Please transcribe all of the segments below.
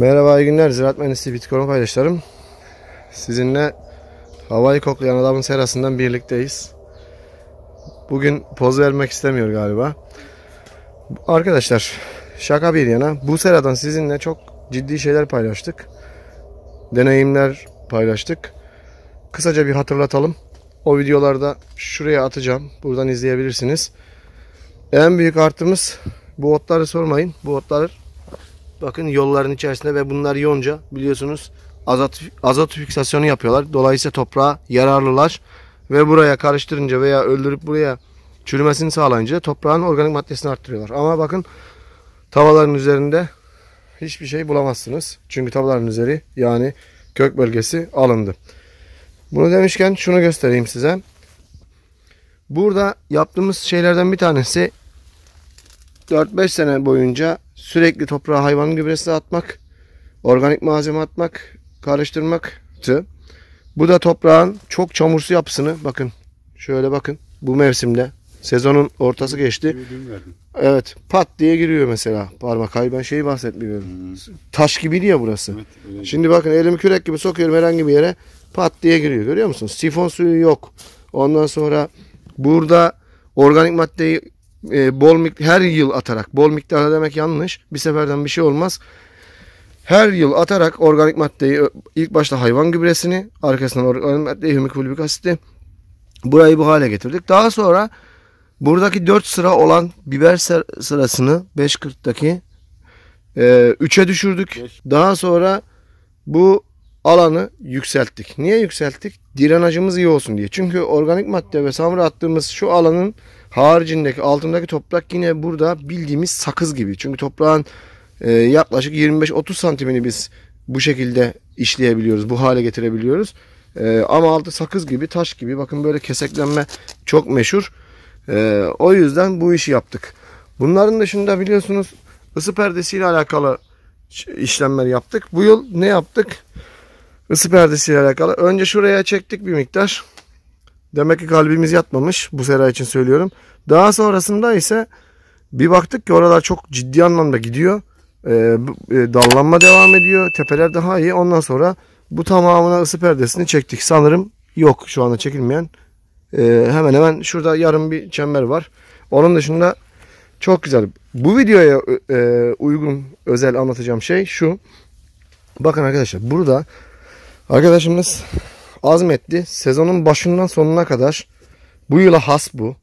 Merhaba iyi günler. Ziraat Mühendisi Bitcoin paydaşlarım. Sizinle havayı koklayan adamın serasından birlikteyiz. Bugün poz vermek istemiyor galiba. Arkadaşlar şaka bir yana bu seradan sizinle çok ciddi şeyler paylaştık. Deneyimler paylaştık. Kısaca bir hatırlatalım. O videolarda şuraya atacağım. Buradan izleyebilirsiniz. En büyük artımız bu otları sormayın. Bu otlar Bakın yolların içerisinde ve bunlar yonca biliyorsunuz azot, azot fiksasyonu yapıyorlar. Dolayısıyla toprağa yararlılar ve buraya karıştırınca veya öldürüp buraya çürümesini sağlayınca toprağın organik maddesini arttırıyorlar. Ama bakın tavaların üzerinde hiçbir şey bulamazsınız. Çünkü tavaların üzeri yani kök bölgesi alındı. Bunu demişken şunu göstereyim size. Burada yaptığımız şeylerden bir tanesi 4-5 sene boyunca sürekli toprağa hayvan gübresi atmak, organik malzeme atmak, karıştırmaktı. Bu da toprağın çok çamursu yapısını bakın şöyle bakın bu mevsimde sezonun ortası geçti. Evet pat diye giriyor mesela parmak. Hayır ben şeyi bahsetmiyorum. Hmm. Taş gibi ya burası. Şimdi bakın elimi kürek gibi sokuyorum herhangi bir yere pat diye giriyor görüyor musunuz? Sifon suyu yok. Ondan sonra burada organik maddeyi e, bol her yıl atarak bol miktarda demek yanlış. Bir seferden bir şey olmaz. Her yıl atarak organik maddeyi ilk başta hayvan gübresini arkasından organik maddeyi hümikülbük asiti burayı bu hale getirdik. Daha sonra buradaki 4 sıra olan biber sırasını 5.40'daki e, 3'e düşürdük. Daha sonra bu alanı yükselttik. Niye yükselttik? Direnajımız iyi olsun diye. Çünkü organik madde ve samur attığımız şu alanın Haricindeki altındaki toprak yine burada bildiğimiz sakız gibi. Çünkü toprağın e, yaklaşık 25-30 santimini biz bu şekilde işleyebiliyoruz. Bu hale getirebiliyoruz. E, ama altı sakız gibi, taş gibi. Bakın böyle keseklenme çok meşhur. E, o yüzden bu işi yaptık. Bunların dışında biliyorsunuz ısı perdesiyle alakalı işlemler yaptık. Bu yıl ne yaptık? Isı perdesiyle alakalı. Önce şuraya çektik bir miktar. Demek ki kalbimiz yatmamış. Bu sera için söylüyorum. Daha sonrasında ise bir baktık ki oralar çok ciddi anlamda gidiyor. Ee, e, dallanma devam ediyor. Tepeler daha iyi. Ondan sonra bu tamamına ısı perdesini çektik. Sanırım yok şu anda çekilmeyen. E, hemen hemen şurada yarım bir çember var. Onun dışında çok güzel. Bu videoya e, e uygun özel anlatacağım şey şu. Bakın arkadaşlar burada arkadaşımız azmetti. Sezonun başından sonuna kadar bu yıla has bu.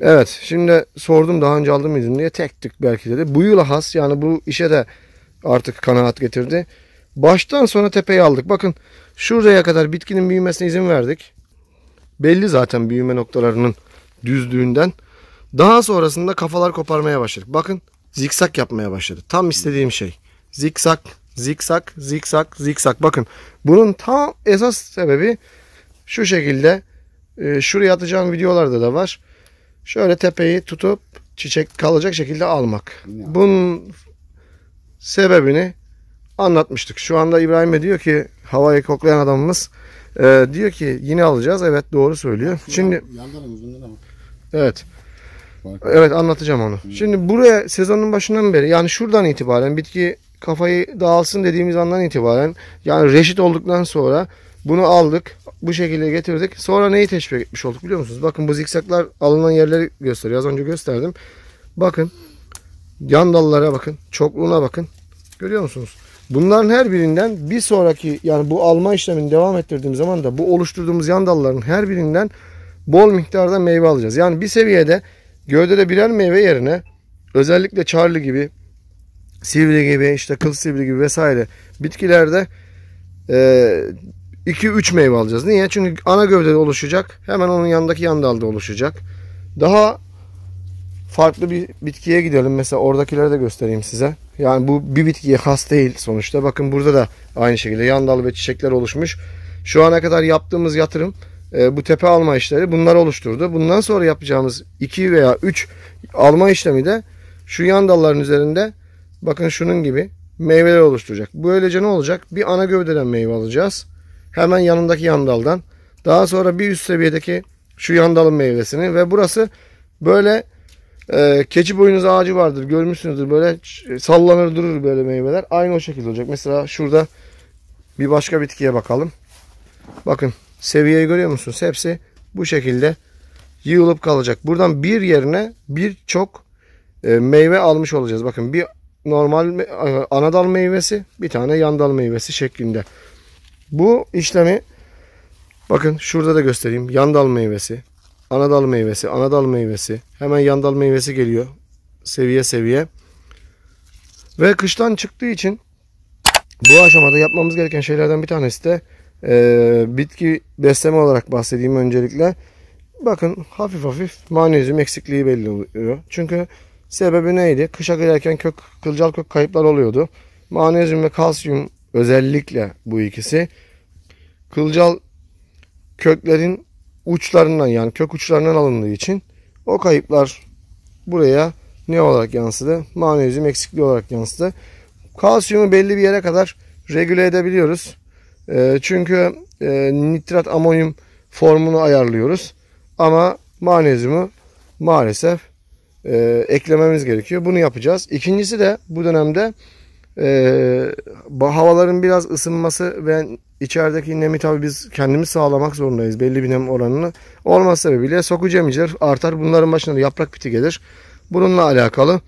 Evet şimdi sordum daha önce aldım mıydın diye tek tük belki dedi. Bu yıla has yani bu işe de artık kanaat getirdi. Baştan sonra tepeyi aldık. Bakın şuraya kadar bitkinin büyümesine izin verdik. Belli zaten büyüme noktalarının düzlüğünden. Daha sonrasında kafalar koparmaya başladık. Bakın zikzak yapmaya başladı. Tam istediğim şey. Zikzak Zikzak, zikzak, zikzak. Bakın bunun tam esas sebebi şu şekilde. E, şuraya atacağım videolarda da var. Şöyle tepeyi tutup çiçek kalacak şekilde almak. Bunun sebebini anlatmıştık. Şu anda İbrahim'e diyor ki havayı koklayan adamımız e, diyor ki yine alacağız. Evet doğru söylüyor. Şimdi Evet. Evet anlatacağım onu. Şimdi buraya sezonun başından beri yani şuradan itibaren bitki kafayı dağılsın dediğimiz andan itibaren yani reşit olduktan sonra bunu aldık. Bu şekilde getirdik. Sonra neyi teşvik etmiş olduk biliyor musunuz? Bakın bu zikzaklar alınan yerleri gösteriyor. Az önce gösterdim. Bakın. Yan dallara bakın. Çokluğuna bakın. Görüyor musunuz? Bunların her birinden bir sonraki yani bu alma işlemini devam ettirdiğim zaman da bu oluşturduğumuz yan dalların her birinden bol miktarda meyve alacağız. Yani bir seviyede gövdede birer meyve yerine özellikle Charlie gibi sivri gibi işte kıl sivri gibi vesaire bitkilerde 2-3 e, meyve alacağız. Niye? Çünkü ana gövdede oluşacak. Hemen onun yanındaki yan dalda oluşacak. Daha farklı bir bitkiye gidelim. Mesela oradakileri de göstereyim size. Yani bu bir bitkiye has değil sonuçta. Bakın burada da aynı şekilde yan dal ve çiçekler oluşmuş. Şu ana kadar yaptığımız yatırım e, bu tepe alma işleri bunlar oluşturdu. Bundan sonra yapacağımız 2 veya 3 alma işlemi de şu yan dalların üzerinde Bakın şunun gibi meyveler oluşturacak. Böylece ne olacak? Bir ana gövdeden meyve alacağız. Hemen yanındaki yandaldan. Daha sonra bir üst seviyedeki şu yandalın meyvesini ve burası böyle e, keçi boyunuz ağacı vardır. Görmüşsünüzdür böyle e, sallanır durur böyle meyveler. Aynı o şekilde olacak. Mesela şurada bir başka bitkiye bakalım. Bakın seviyeyi görüyor musunuz? Hepsi bu şekilde yığılıp kalacak. Buradan bir yerine birçok e, meyve almış olacağız. Bakın bir normal e, Anadal meyvesi, bir tane Yandal meyvesi şeklinde. Bu işlemi bakın şurada da göstereyim. Yandal meyvesi, Anadal meyvesi, Anadal meyvesi. Hemen Yandal meyvesi geliyor. Seviye seviye. Ve kıştan çıktığı için bu aşamada yapmamız gereken şeylerden bir tanesi de e, bitki besleme olarak bahsedeyim öncelikle. Bakın hafif hafif manezyum eksikliği belli oluyor. Çünkü Sebebi neydi? Kışa girerken kök, kılcal kök kayıplar oluyordu. Manezyum ve kalsiyum özellikle bu ikisi kılcal köklerin uçlarından yani kök uçlarından alındığı için o kayıplar buraya ne olarak yansıdı? Manezyum eksikliği olarak yansıdı. Kalsiyumu belli bir yere kadar regüle edebiliyoruz. E, çünkü e, nitrat amonyum formunu ayarlıyoruz. Ama manezyumu maalesef e, eklememiz gerekiyor. Bunu yapacağız. İkincisi de bu dönemde e, havaların biraz ısınması ve içerideki nemi tabii biz kendimiz sağlamak zorundayız. Belli bir nem oranını. Olmaz sebebiyle soku cemiciler artar. Bunların başına da yaprak piti gelir. Bununla alakalı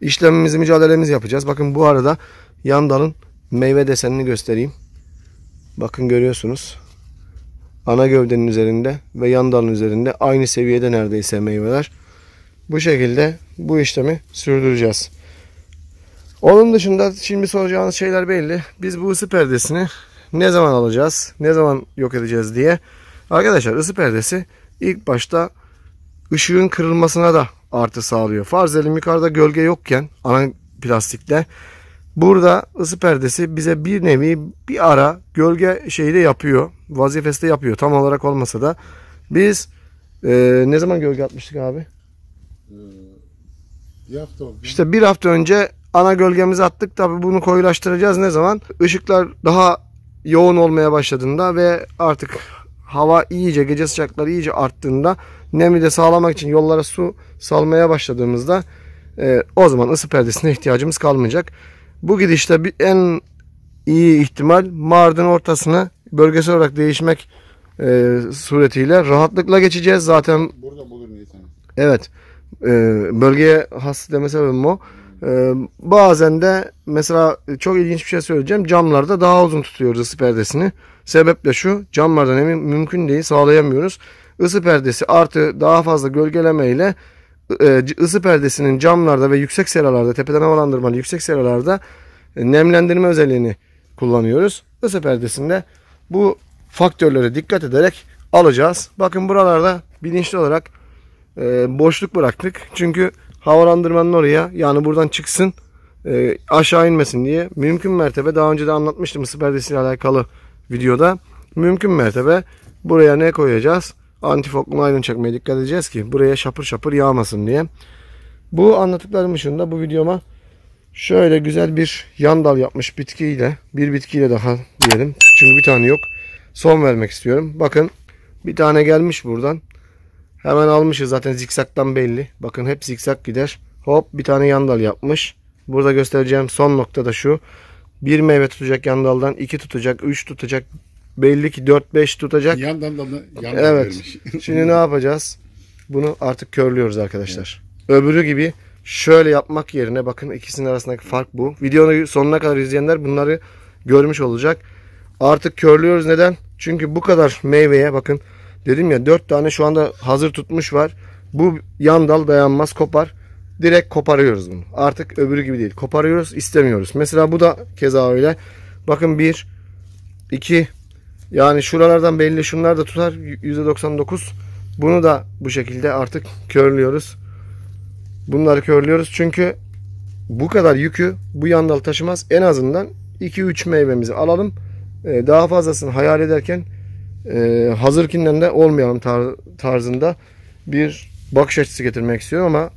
işlemimizi, mücadelemizi yapacağız. Bakın bu arada yan dalın meyve desenini göstereyim. Bakın görüyorsunuz. Ana gövdenin üzerinde ve yan dalın üzerinde aynı seviyede neredeyse meyveler bu şekilde bu işlemi sürdüreceğiz. Onun dışında şimdi soracağınız şeyler belli. Biz bu ısı perdesini ne zaman alacağız, ne zaman yok edeceğiz diye. Arkadaşlar ısı perdesi ilk başta ışığın kırılmasına da artı sağlıyor. Farz edelim yukarıda gölge yokken ana plastikte burada ısı perdesi bize bir nevi bir ara gölge şeyi de yapıyor. Vazifesi de yapıyor tam olarak olmasa da. Biz e, ne zaman gölge atmıştık abi? Ee, bir hafta oldu. İşte bir hafta önce ana gölgemizi attık. Tabi bunu koyulaştıracağız ne zaman? Işıklar daha yoğun olmaya başladığında ve artık hava iyice gece sıcakları iyice arttığında nemi de sağlamak için yollara su salmaya başladığımızda e, o zaman ısı perdesine ihtiyacımız kalmayacak. Bu gidişte bir, en iyi ihtimal Mardin ortasına bölgesel olarak değişmek e, suretiyle rahatlıkla geçeceğiz zaten. Burada bulur niyetim. Evet. Ee, bölgeye has deme sebebim o. Ee, bazen de mesela çok ilginç bir şey söyleyeceğim. Camlarda daha uzun tutuyoruz ısı perdesini. Sebep de şu. Camlardan emin mümkün değil sağlayamıyoruz. Isı perdesi artı daha fazla gölgeleme ile e, ısı perdesinin camlarda ve yüksek seralarda tepeden havalandırmalı yüksek seralarda e, nemlendirme özelliğini kullanıyoruz. Isı perdesinde bu faktörlere dikkat ederek alacağız. Bakın buralarda bilinçli olarak e, boşluk bıraktık. Çünkü havalandırmanın oraya yani buradan çıksın e, aşağı inmesin diye mümkün mertebe daha önce de anlatmıştım ısı ile alakalı videoda. Mümkün mertebe buraya ne koyacağız? Antifoklu aydın çekmeye dikkat edeceğiz ki buraya şapır şapır yağmasın diye. Bu anlattıklarım ışığında bu videoma şöyle güzel bir yan dal yapmış bitkiyle bir bitkiyle daha diyelim. Çünkü bir tane yok. Son vermek istiyorum. Bakın bir tane gelmiş buradan. Hemen almışız zaten zikzaktan belli. Bakın hep zikzak gider. Hop bir tane yandal yapmış. Burada göstereceğim son nokta da şu. Bir meyve tutacak yandaldan, iki tutacak, üç tutacak. Belli ki dört beş tutacak. Yandan da yandan evet. vermiş. Şimdi ne yapacağız? Bunu artık körlüyoruz arkadaşlar. Evet. Öbürü gibi şöyle yapmak yerine bakın ikisinin arasındaki fark bu. Videonun sonuna kadar izleyenler bunları görmüş olacak. Artık körlüyoruz neden? Çünkü bu kadar meyveye bakın Dedim ya dört tane şu anda hazır tutmuş var. Bu yan dal dayanmaz kopar. Direkt koparıyoruz bunu. Artık öbürü gibi değil. Koparıyoruz istemiyoruz. Mesela bu da keza öyle. Bakın bir, iki, yani şuralardan belli şunlar da tutar. yüzde %99 bunu da bu şekilde artık körlüyoruz. Bunları körlüyoruz. Çünkü bu kadar yükü bu yan dal taşımaz. En azından iki üç meyvemizi alalım. Ee, daha fazlasını hayal ederken e, hazırkinden de olmayalım tar tarzında bir bakış açısı getirmek istiyorum ama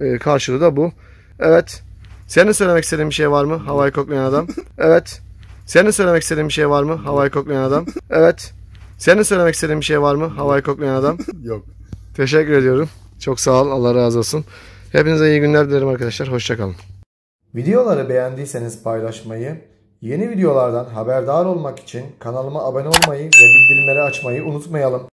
e, karşılığı da bu. Evet. Senin söylemek istediğin bir şey var mı? Havayı koklayan adam. Evet. Senin söylemek istediğin bir şey var mı? Havayı koklayan adam. Evet. Senin söylemek istediğin bir şey var mı? Havayı koklayan adam. Yok. Teşekkür ediyorum. Çok sağ ol. Allah razı olsun. Hepinize iyi günler dilerim arkadaşlar. Hoşçakalın. Videoları beğendiyseniz paylaşmayı, Yeni videolardan haberdar olmak için kanalıma abone olmayı ve bildirimleri açmayı unutmayalım.